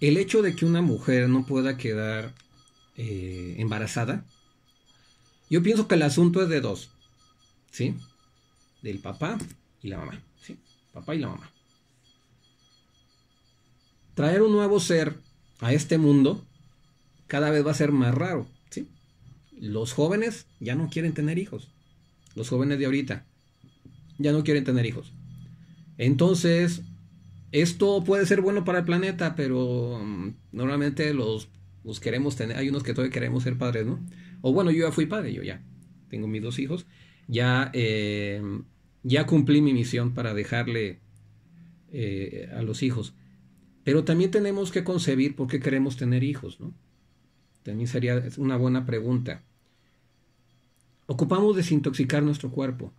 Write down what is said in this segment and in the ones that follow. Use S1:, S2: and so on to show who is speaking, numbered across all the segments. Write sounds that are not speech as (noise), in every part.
S1: el hecho de que una mujer no pueda quedar eh, embarazada, yo pienso que el asunto es de dos, ¿sí? Del papá y la mamá, ¿sí? Papá y la mamá. Traer un nuevo ser a este mundo cada vez va a ser más raro, ¿sí? Los jóvenes ya no quieren tener hijos. Los jóvenes de ahorita ya no quieren tener hijos. Entonces, esto puede ser bueno para el planeta, pero mm, normalmente los, queremos tener, hay unos que todavía queremos ser padres, ¿no? O bueno, yo ya fui padre, yo ya tengo mis dos hijos, ya, eh, ya cumplí mi misión para dejarle eh, a los hijos. Pero también tenemos que concebir por qué queremos tener hijos, ¿no? También sería una buena pregunta. Ocupamos desintoxicar nuestro cuerpo,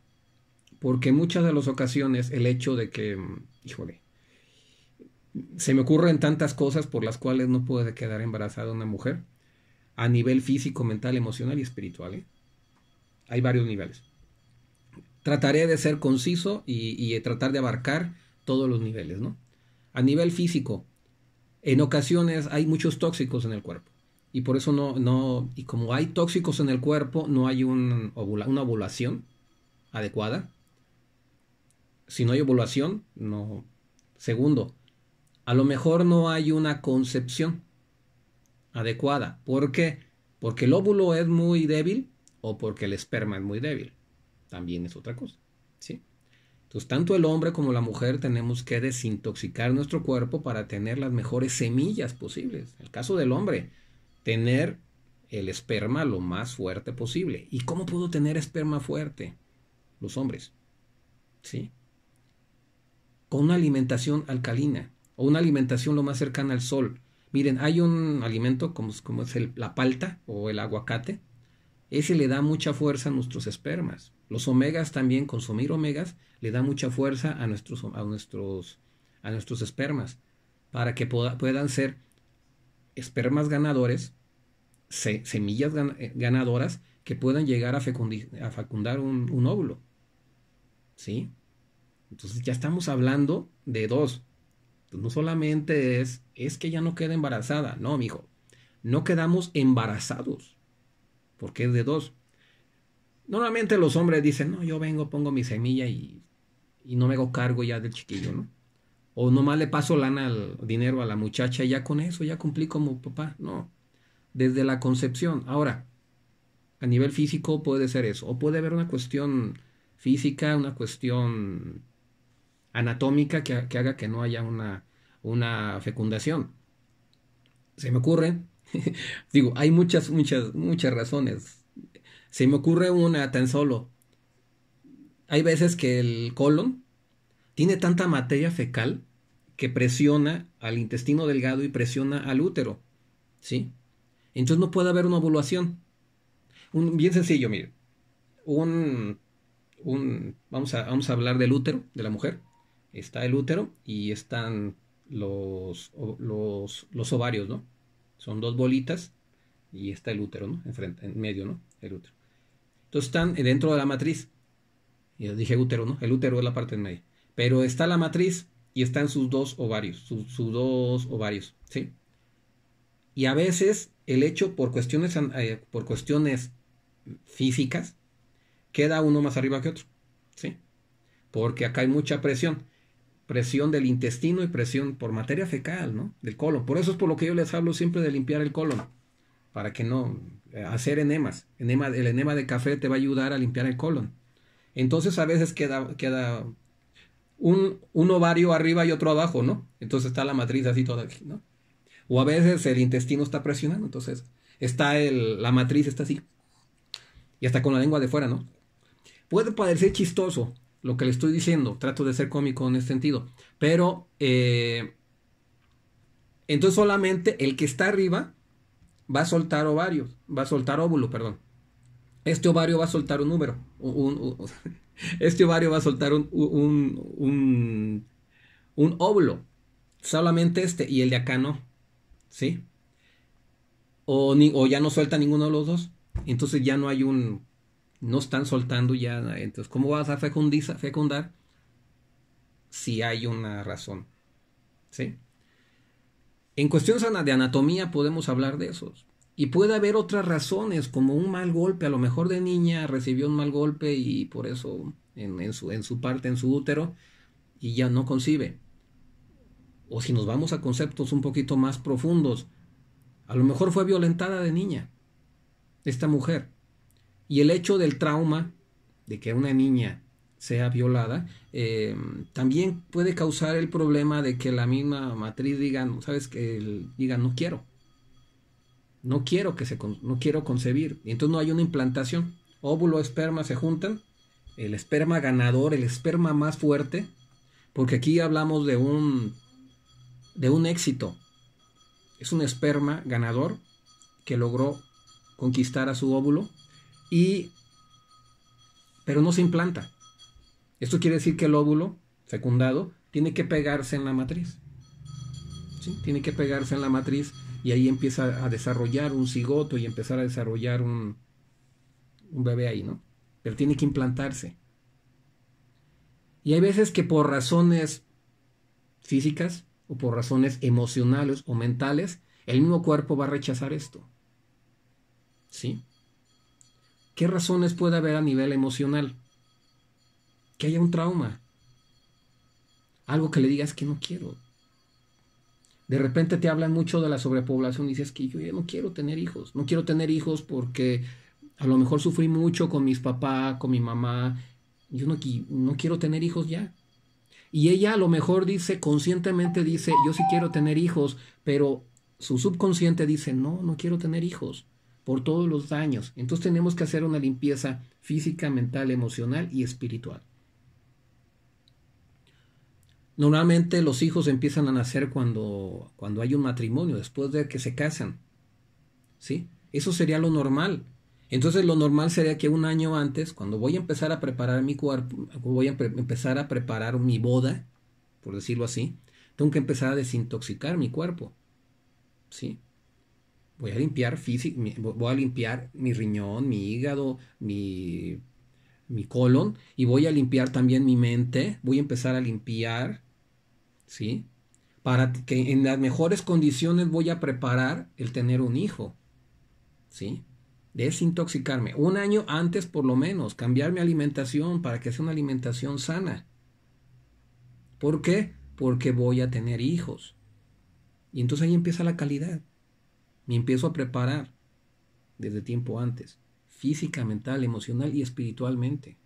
S1: porque muchas de las ocasiones el hecho de que, mm, híjole, se me ocurren tantas cosas por las cuales no puede quedar embarazada una mujer a nivel físico, mental, emocional y espiritual. ¿eh? Hay varios niveles. Trataré de ser conciso y, tratar de abarcar todos los niveles, ¿no? A nivel físico, en ocasiones hay muchos tóxicos en el cuerpo. Y por eso no, no, y como hay tóxicos en el cuerpo, no hay una ovulación adecuada. Si no hay ovulación, no. Segundo, a lo mejor no hay una concepción adecuada. ¿Por qué? Porque el óvulo es muy débil o porque el esperma es muy débil. También es otra cosa. ¿sí? Entonces, tanto el hombre como la mujer tenemos que desintoxicar nuestro cuerpo para tener las mejores semillas posibles. el caso del hombre, tener el esperma lo más fuerte posible. ¿Y cómo puedo tener esperma fuerte? Los hombres. ¿Sí? Con una alimentación alcalina o una alimentación lo más cercana al sol. Miren, hay un alimento como, es la palta o el aguacate. Ese le da mucha fuerza a nuestros espermas. Los omegas también, consumir omegas, le da mucha fuerza a nuestros, a nuestros, a nuestros espermas para que puedan ser espermas ganadores, semillas eh, ganadoras que puedan llegar a, a fecundar un, un óvulo. ¿Sí? Entonces ya estamos hablando de dos, pues, no solamente es, es que ya no queda embarazada. No, mijo, no quedamos embarazados. Porque es de dos. Normalmente los hombres dicen, no, yo vengo, pongo mi semilla y, y no me hago cargo ya del chiquillo, ¿no? O nomás le paso lana al dinero a la muchacha y ya con eso, ya cumplí como papá. No, desde la concepción. Ahora, a nivel físico puede ser eso. O puede haber una cuestión física, una cuestión anatómica que, haga que no haya una, una fecundación. Se me ocurre, (laughs) digo, hay muchas, muchas, muchas razones. Se me ocurre una tan solo. Hay veces que el colon tiene tanta materia fecal que presiona al intestino delgado y presiona al útero, ¿sí? Entonces no puede haber una ovulación. Un, bien sencillo, mire. Un, un, vamos, a, vamos a hablar del útero de la mujer está el útero y están los, los, ovarios, ¿no? Son dos bolitas y está el útero, ¿no? Enfrente, en medio, ¿no? El útero. Entonces están dentro de la matriz. Yo dije útero, ¿no? El útero es la parte en medio. Pero está la matriz y están sus dos ovarios, sus, dos ovarios, ¿sí? Y a veces el hecho por cuestiones, eh, por cuestiones físicas queda uno más arriba que otro, ¿sí? Porque acá hay mucha presión presión del intestino y presión por materia fecal, ¿no? Del colon. Por eso es por lo que yo les hablo siempre de limpiar el colon, para que no eh, hacer enemas. el enema de café te va a ayudar a limpiar el colon. Entonces a veces queda, queda un, ovario arriba y otro abajo, ¿no? Entonces está la matriz así toda aquí, ¿no? O a veces el intestino está presionando, entonces está el, la matriz está así. Y hasta con la lengua de fuera, ¿no? Puede parecer chistoso, lo que le estoy diciendo. Trato de ser cómico en este sentido. Pero, eh, entonces solamente el que está arriba va a soltar ovarios, va a soltar óvulo, perdón. Este ovario va a soltar un número. (laughs) este ovario va a soltar un, óvulo. Solamente este y el de acá no. ¿Sí? O, ni, o ya no suelta ninguno de los dos. Entonces ya no hay un no están soltando ya. Entonces, ¿cómo vas a fecundar si hay una razón? ¿Sí? En cuestión sana de anatomía podemos hablar de esos. Y puede haber otras razones, como un mal golpe. A lo mejor de niña recibió un mal golpe y por eso en, en, su, en su parte, en su útero, y ya no concibe. O si nos vamos a conceptos un poquito más profundos, a lo mejor fue violentada de niña, esta mujer. Y el hecho del trauma de que una niña sea violada, eh, también puede causar el problema de que la misma matriz diga, sabes que diga no quiero, no quiero que se no quiero concebir, y entonces no hay una implantación. Óvulo, esperma se juntan, el esperma ganador, el esperma más fuerte, porque aquí hablamos de un de un éxito. Es un esperma ganador que logró conquistar a su óvulo y pero no se implanta. Esto quiere decir que el óvulo fecundado tiene que pegarse en la matriz. Tiene que pegarse en la matriz y ahí empieza a desarrollar un cigoto y empezar a desarrollar un, un bebé ahí, ¿no? Pero tiene que implantarse. Y hay veces que por razones físicas o por razones emocionales o mentales, el mismo cuerpo va a rechazar esto. ¿Sí? ¿Qué razones puede haber a nivel emocional? Que haya un trauma. Algo que le digas que no quiero. De repente te hablan mucho de la sobrepoblación y dices que yo ya no quiero tener hijos. No quiero tener hijos porque a lo mejor sufrí mucho con mis papás, con mi mamá. Yo no, no quiero tener hijos ya. Y ella a lo mejor dice, conscientemente dice, yo sí quiero tener hijos, pero su subconsciente dice, no, no quiero tener hijos por todos los daños. Entonces tenemos que hacer una limpieza física, mental, emocional y espiritual. Normalmente los hijos empiezan a nacer cuando, cuando hay un matrimonio, después de que se casan. ¿Sí? Eso sería lo normal. Entonces lo normal sería que un año antes, cuando voy a empezar a preparar mi cuerpo, voy a empezar a preparar mi boda, por decirlo así, tengo que empezar a desintoxicar mi cuerpo. ¿Sí? voy a limpiar físico, voy a limpiar mi riñón, mi hígado, mi, mi colon y voy a limpiar también mi mente, voy a empezar a limpiar, ¿sí? Para que en las mejores condiciones voy a preparar el tener un hijo, ¿sí? Desintoxicarme, un año antes por lo menos, cambiar mi alimentación para que sea una alimentación sana. ¿Por qué? Porque voy a tener hijos. Y entonces ahí empieza la calidad. Me empiezo a preparar desde tiempo antes, física, mental, emocional y espiritualmente.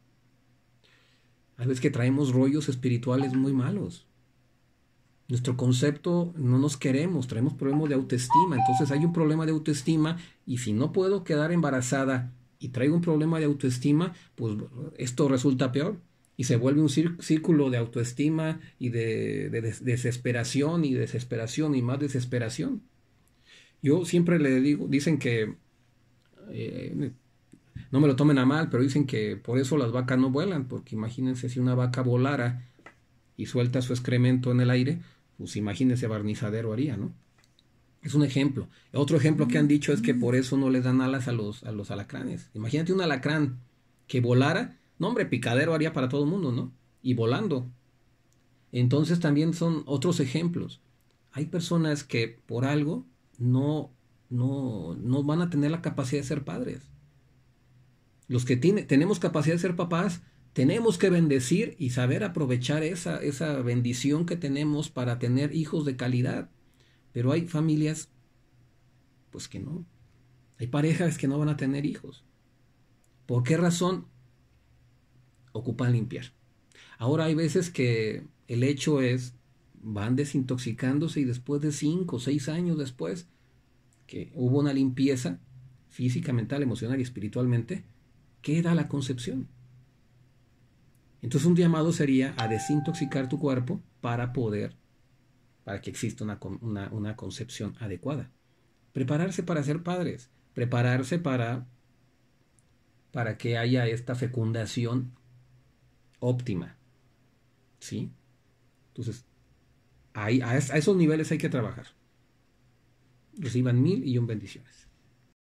S1: A veces que traemos rollos espirituales muy malos. Nuestro concepto no nos queremos, traemos problemas de autoestima. Entonces hay un problema de autoestima y si no puedo quedar embarazada y traigo un problema de autoestima, pues esto resulta peor y se vuelve un círculo de autoestima y de, desesperación y desesperación y más desesperación. Yo siempre le digo, dicen que, eh, no me lo tomen a mal, pero dicen que por eso las vacas no vuelan, porque imagínense si una vaca volara y suelta su excremento en el aire, pues imagínense barnizadero haría, ¿no? Es un ejemplo. Otro ejemplo que han dicho es que por eso no le dan alas a los, a los alacranes. Imagínate un alacrán que volara, no hombre, picadero haría para todo el mundo, ¿no? Y volando. Entonces también son otros ejemplos. Hay personas que por algo no, no, no van a tener la capacidad de ser padres. Los que tiene, tenemos capacidad de ser papás, tenemos que bendecir y saber aprovechar esa, esa bendición que tenemos para tener hijos de calidad. Pero hay familias, pues que no. Hay parejas que no van a tener hijos. ¿Por qué razón? Ocupan limpiar. Ahora hay veces que el hecho es van desintoxicándose y después de cinco o seis años después que hubo una limpieza física, mental, emocional y espiritualmente, queda la concepción. Entonces un llamado sería a desintoxicar tu cuerpo para poder, para que exista una, una, una concepción adecuada. Prepararse para ser padres, prepararse para, para que haya esta fecundación óptima. ¿Sí? Entonces, a esos niveles hay que trabajar. Reciban mil y un bendiciones.